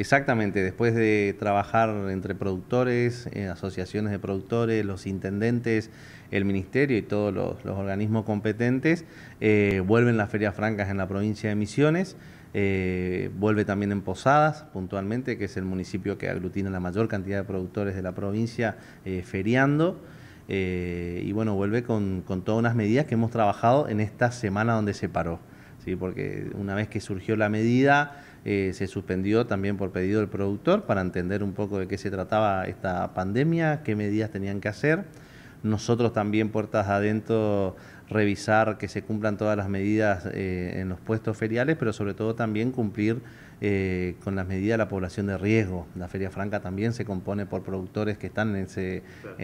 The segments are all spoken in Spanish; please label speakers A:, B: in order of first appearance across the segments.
A: Exactamente, después de trabajar entre productores, eh, asociaciones de productores, los intendentes, el ministerio y todos los, organismos competentes, eh, vuelven las ferias francas en la provincia de Misiones, eh, vuelve también en Posadas, puntualmente, que es el municipio que aglutina la mayor cantidad de productores de la provincia feriando. y bueno, vuelve con, todas unas medidas que hemos trabajado en esta semana donde se paró. ¿sí? porque una vez que surgió la medida, eh, se suspendió también por pedido del productor para entender un poco de qué se trataba esta pandemia, qué medidas tenían que hacer. Nosotros también puertas adentro revisar que se cumplan todas las medidas eh, en los puestos feriales, pero sobre todo también cumplir eh, con las medidas de la población de riesgo. La Feria Franca también se compone por productores que están en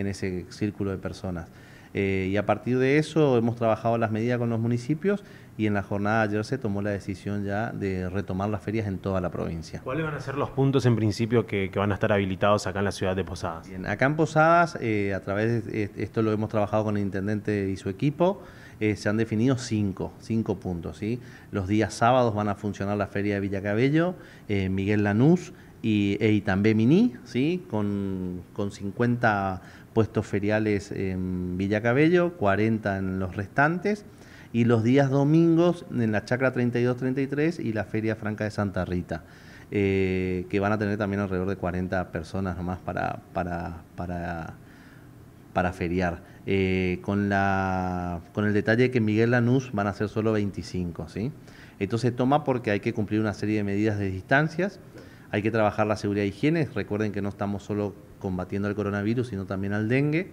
A: ese, círculo de personas. y a partir de eso hemos trabajado las medidas con los municipios y en la jornada de ayer se tomó la decisión ya de retomar las ferias en toda la provincia. ¿Cuáles van a ser los puntos en principio que, van a estar habilitados acá en la ciudad de Posadas? Bien, acá en Posadas, eh, a través de eh, esto lo hemos trabajado con el intendente y su equipo, eh, se han definido cinco, cinco puntos. ¿sí? Los días sábados van a funcionar la feria de Villacabello, eh, Miguel Lanús, y, e Itambé Miní, ¿sí? con, con 50 puestos feriales en Villacabello, 40 en los restantes y los días domingos en la Chacra 32-33 y la Feria Franca de Santa Rita. Eh, que van a tener también alrededor de 40 personas nomás para, para, para, para feriar. Eh, con, la, con el detalle de que Miguel Lanús van a ser solo 25, ¿sí? Entonces toma porque hay que cumplir una serie de medidas de distancias, hay que trabajar la seguridad de higiene, recuerden que no estamos solo combatiendo el coronavirus, sino también al dengue,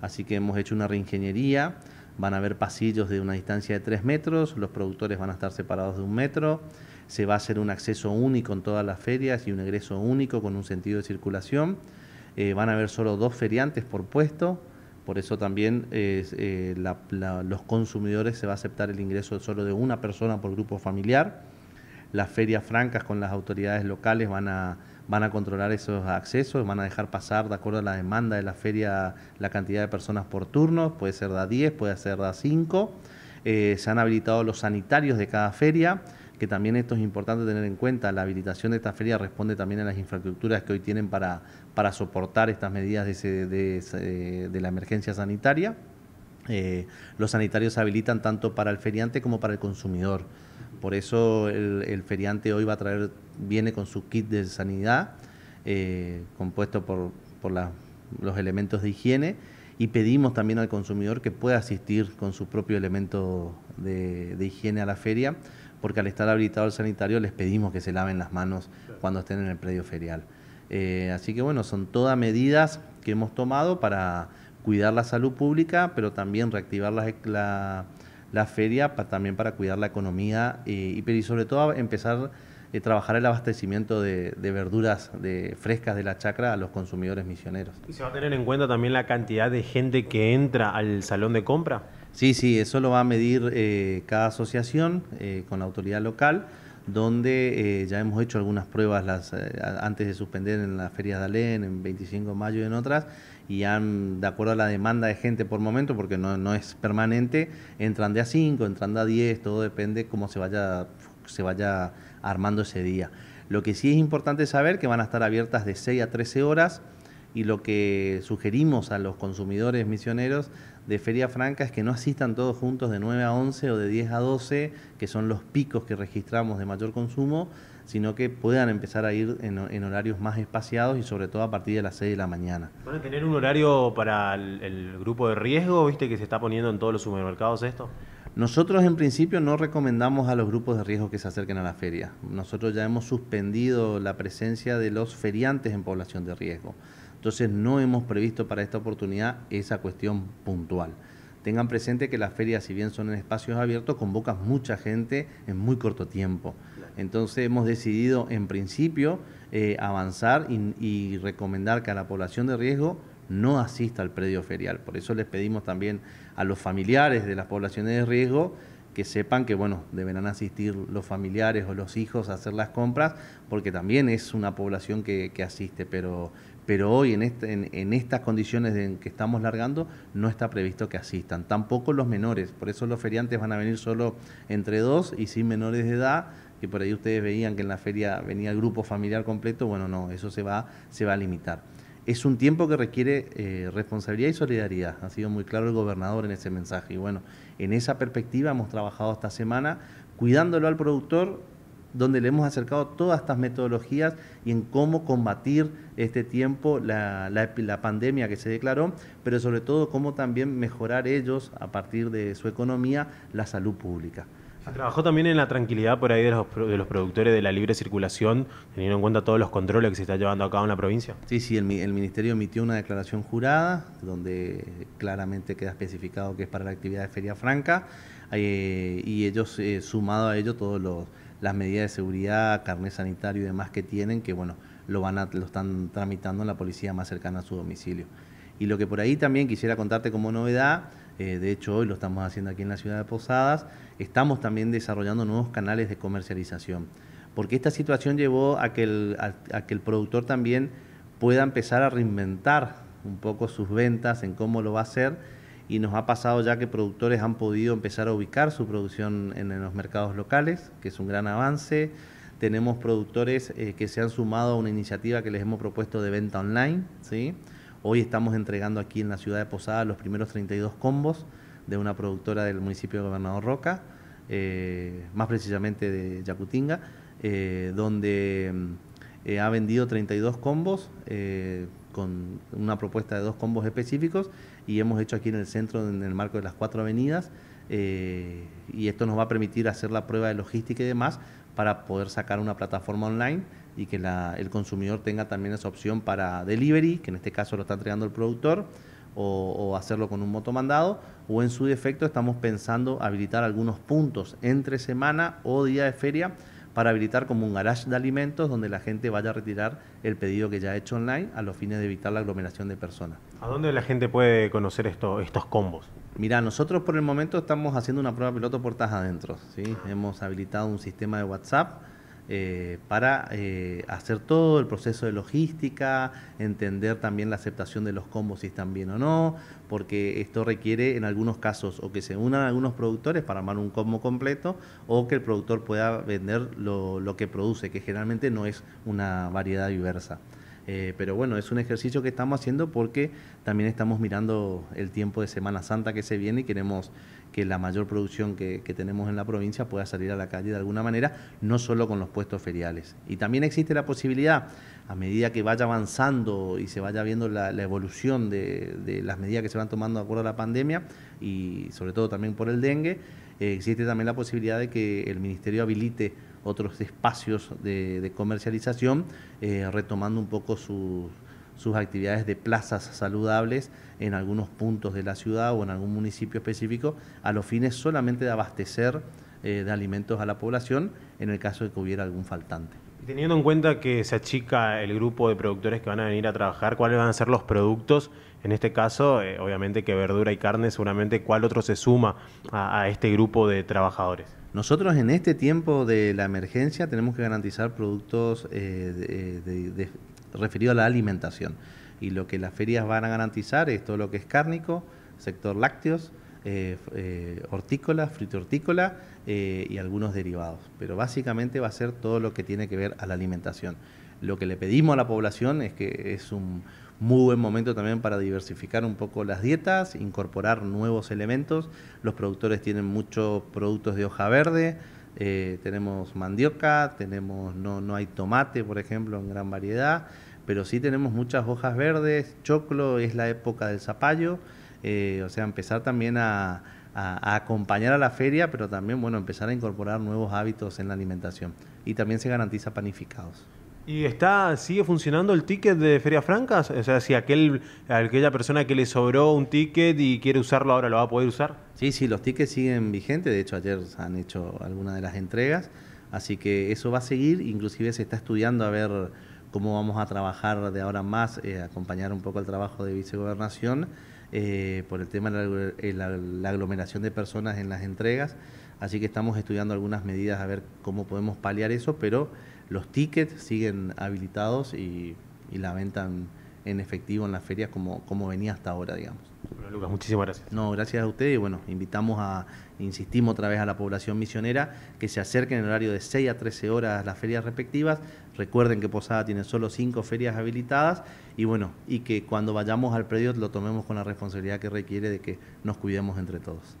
A: así que hemos hecho una reingeniería, van a haber pasillos de una distancia de 3 metros, los productores van a estar separados de un metro, se va a hacer un acceso único en todas las ferias y un egreso único con un sentido de circulación, eh, van a haber solo dos feriantes por puesto, por eso también eh, los consumidores se va a aceptar el ingreso solo de una persona por grupo familiar, las ferias francas con las autoridades locales van a van a controlar esos accesos, van a dejar pasar de acuerdo a la demanda de la feria la cantidad de personas por turno, puede ser de 10, puede ser de 5. Eh, se han habilitado los sanitarios de cada feria, que también esto es importante tener en cuenta, la habilitación de esta feria responde también a las infraestructuras que hoy tienen para, para soportar estas medidas de la emergencia sanitaria. Eh, los sanitarios habilitan tanto para el feriante como para el consumidor. Por eso el, feriante hoy va a traer, viene con su kit de sanidad, eh, compuesto por, por los elementos de higiene, y pedimos también al consumidor que pueda asistir con su propio elemento de, de higiene a la feria, porque al estar habilitado el sanitario les pedimos que se laven las manos cuando estén en el predio ferial. Eh, así que bueno, son todas medidas que hemos tomado para cuidar la salud pública, pero también reactivar la, feria también para cuidar la economía eh, y, sobre todo empezar a eh, trabajar el abastecimiento de, verduras de, frescas de la chacra a los consumidores misioneros.
B: ¿Y se va a tener en cuenta también la cantidad
A: de gente que entra al salón de compra? Sí, sí, eso lo va a medir eh, cada asociación con la autoridad local donde eh, ya hemos hecho algunas pruebas las, eh, antes de suspender en las ferias de Alén, en 25 de mayo y en otras, y han, de acuerdo a la demanda de gente por momento, porque no, es permanente, entran de a 5, entran de a 10, todo depende cómo se vaya, se armando ese día. Lo que sí es importante saber que van a estar abiertas de 6 a 13 horas, y lo que sugerimos a los consumidores misioneros de Feria Franca es que no asistan todos juntos de 9 a 11 o de 10 a 12, que son los picos que registramos de mayor consumo, sino que puedan empezar a ir en, horarios más espaciados y sobre todo a partir de las 6 de la mañana.
B: ¿Van tener un horario para el,
A: grupo de riesgo, viste que se está poniendo en todos los supermercados esto? Nosotros en principio no recomendamos a los grupos de riesgo que se acerquen a la feria. Nosotros ya hemos suspendido la presencia de los feriantes en población de riesgo. Entonces no hemos previsto para esta oportunidad esa cuestión puntual. Tengan presente que las ferias, si bien son en espacios abiertos, convocan mucha gente en muy corto tiempo. Entonces hemos decidido en principio eh, avanzar y, y recomendar que a la población de riesgo no asista al predio ferial. Por eso les pedimos también a los familiares de las poblaciones de riesgo que sepan que bueno, deberán asistir los familiares o los hijos a hacer las compras, porque también es una población que, asiste, pero, pero hoy este, en, en, estas condiciones en que estamos largando no está previsto que asistan, tampoco los menores, por eso los feriantes van a venir solo entre dos y sin menores de edad, que por ahí ustedes veían que en la feria venía el grupo familiar completo, bueno, no, eso se va, se va a limitar es un tiempo que requiere eh, responsabilidad y solidaridad. Ha sido muy claro el gobernador en ese mensaje. Y bueno, en esa perspectiva hemos trabajado esta semana cuidándolo al productor, donde le hemos acercado todas estas metodologías y en cómo combatir este tiempo, la, pandemia que se declaró, pero sobre todo cómo también mejorar ellos, a partir de su economía, la salud pública
B: trabajó también en la tranquilidad por ahí de los, productores de la libre circulación, teniendo en cuenta todos los
A: controles que se está llevando a cabo en la provincia. Sí, sí, el, Ministerio emitió una declaración jurada donde claramente queda especificado que es para la actividad de Feria Franca eh, y ellos, eh, sumado a ello, todas las medidas de seguridad, carnet sanitario y demás que tienen, que bueno, lo, van lo están tramitando en la policía más cercana a su domicilio. Y lo que por ahí también quisiera contarte como novedad eh, de hecho, hoy lo estamos haciendo aquí en la ciudad de Posadas. Estamos también desarrollando nuevos canales de comercialización, porque esta situación llevó a que el, productor también pueda empezar a reinventar un poco sus ventas, en cómo lo va a hacer, y nos ha pasado ya que productores han podido empezar a ubicar su producción en, los mercados locales, que es un gran avance. Tenemos productores eh, que se han sumado a una iniciativa que les hemos propuesto de venta online, ¿sí? Hoy estamos entregando aquí en la ciudad de Posada los primeros 32 combos de una productora del municipio de Gobernador Roca, eh, más precisamente de Yacutinga, eh, donde mm, eh, ha vendido 32 combos con una propuesta de dos combos específicos y hemos hecho aquí en el centro, en el marco de las cuatro avenidas, eh, y esto nos va a permitir hacer la prueba de logística y demás para poder sacar una plataforma online y que el consumidor tenga también esa opción para delivery, que en este caso lo está entregando el productor, o, o, hacerlo con un motomandado, o en su defecto estamos pensando habilitar algunos puntos entre semana o día de feria para habilitar como un garage de alimentos donde la gente vaya a retirar el pedido que ya ha hecho online a los fines de evitar la aglomeración de personas. ¿A dónde la gente puede conocer esto, estos combos? Mira, nosotros por el momento estamos haciendo una prueba piloto puertas adentro. ¿sí? Hemos habilitado un sistema de WhatsApp eh, para eh, hacer todo el proceso de logística, entender también la aceptación de los combos si están bien o no, porque esto requiere en algunos casos o que se unan algunos productores para armar un combo completo o que el productor pueda vender lo que produce, que generalmente no es una variedad diversa. Eh, pero bueno, es un ejercicio que estamos haciendo porque también estamos mirando el tiempo de Semana Santa que se viene y queremos que la mayor producción que, tenemos en la provincia pueda salir a la calle de alguna manera, no solo con los puestos feriales. Y también existe la posibilidad, a medida que vaya avanzando y se vaya viendo la, evolución de, de las medidas que se van tomando de acuerdo a la pandemia y sobre todo también por el dengue, eh, existe también la posibilidad de que el Ministerio habilite otros espacios de, comercialización, eh, retomando un poco sus actividades de plazas saludables en algunos puntos de la ciudad o en algún municipio específico, a los fines solamente de abastecer eh, de alimentos a la población en el caso de que hubiera algún faltante.
B: Teniendo en cuenta que se achica el grupo de productores que van a venir a trabajar, ¿cuáles van a ser los productos? En este caso, eh, obviamente que verdura y carne, seguramente cuál otro se suma a, este grupo de trabajadores.
A: Nosotros en este tiempo de la emergencia tenemos que garantizar productos eh, eh, referidos a la alimentación. Y lo que las ferias van a garantizar es todo lo que es cárnico, sector lácteos, eh, eh, hortícola, eh, y algunos derivados. Pero básicamente va a ser todo lo que tiene que ver a la alimentación. Lo que le pedimos a la población es que es un muy buen momento también para diversificar un poco las dietas, incorporar nuevos elementos. Los productores tienen muchos productos de hoja verde, eh, tenemos mandioca, tenemos no, no hay tomate, por ejemplo, en gran variedad, pero sí tenemos muchas hojas verdes, choclo, es la época del zapallo. Eh, o sea, empezar también a, acompañar a la feria, pero también, bueno, empezar a incorporar nuevos hábitos en la alimentación. Y también se garantiza panificados.
B: ¿Y está, sigue funcionando el ticket de Feria Francas? O sea, si aquella persona que le sobró un
A: ticket y quiere usarlo ahora lo va a poder usar. Sí, sí, los tickets siguen vigentes. De hecho, ayer se han hecho algunas de las entregas. Así que eso va a seguir. Inclusive se está estudiando a ver cómo vamos a trabajar de ahora más, eh, acompañar un poco el trabajo de vicegobernación eh, por el tema de eh, la, aglomeración de personas en las entregas. Así que estamos estudiando algunas medidas a ver cómo podemos paliar eso, pero los tickets siguen habilitados y, la ventan en, en efectivo en las ferias como, como venía hasta ahora, digamos. Lucas, muchísimas gracias. No, gracias a ustedes y bueno, invitamos a, insistimos otra vez a la población misionera que se acerquen en el horario de 6 a 13 horas a las ferias respectivas. Recuerden que Posada tiene solo 5 ferias habilitadas y bueno, y que cuando vayamos al predio lo tomemos con la responsabilidad que requiere de que nos cuidemos entre todos.